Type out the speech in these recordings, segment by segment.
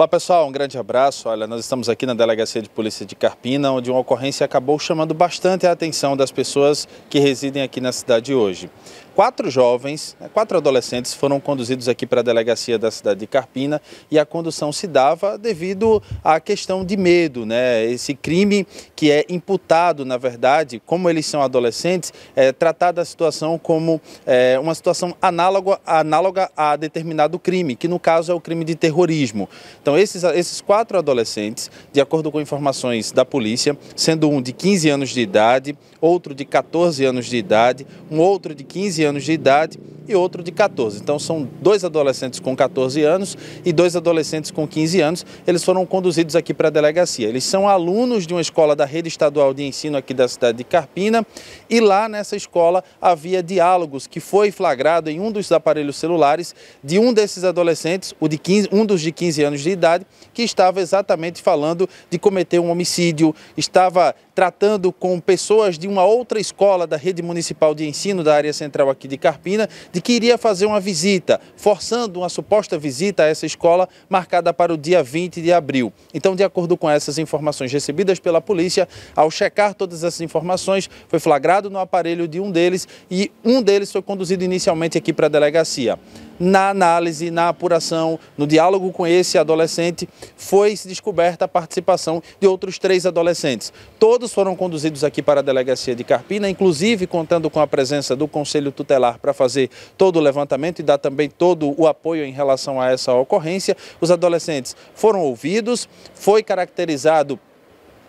Olá pessoal, um grande abraço. Olha, nós estamos aqui na Delegacia de Polícia de Carpina, onde uma ocorrência acabou chamando bastante a atenção das pessoas que residem aqui na cidade hoje quatro jovens, né, quatro adolescentes foram conduzidos aqui para a delegacia da cidade de Carpina e a condução se dava devido à questão de medo, né? Esse crime que é imputado, na verdade, como eles são adolescentes, é tratada a situação como é, uma situação análoga, análoga a determinado crime, que no caso é o crime de terrorismo. Então, esses, esses quatro adolescentes, de acordo com informações da polícia, sendo um de 15 anos de idade, outro de 14 anos de idade, um outro de 15 anos anos de idade e outro de 14. Então são dois adolescentes com 14 anos e dois adolescentes com 15 anos. Eles foram conduzidos aqui para a delegacia. Eles são alunos de uma escola da rede estadual de ensino aqui da cidade de Carpina e lá nessa escola havia diálogos que foi flagrado em um dos aparelhos celulares de um desses adolescentes, o de 15, um dos de 15 anos de idade, que estava exatamente falando de cometer um homicídio, estava tratando com pessoas de uma outra escola da rede municipal de ensino da área central aqui de Carpina, de de que iria fazer uma visita, forçando uma suposta visita a essa escola marcada para o dia 20 de abril. Então, de acordo com essas informações recebidas pela polícia, ao checar todas essas informações, foi flagrado no aparelho de um deles e um deles foi conduzido inicialmente aqui para a delegacia na análise, na apuração, no diálogo com esse adolescente, foi descoberta a participação de outros três adolescentes. Todos foram conduzidos aqui para a delegacia de Carpina, inclusive contando com a presença do Conselho Tutelar para fazer todo o levantamento e dar também todo o apoio em relação a essa ocorrência. Os adolescentes foram ouvidos, foi caracterizado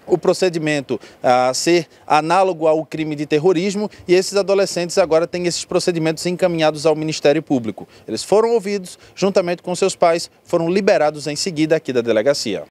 o procedimento a ser análogo ao crime de terrorismo e esses adolescentes agora têm esses procedimentos encaminhados ao Ministério Público. Eles foram ouvidos juntamente com seus pais, foram liberados em seguida aqui da delegacia.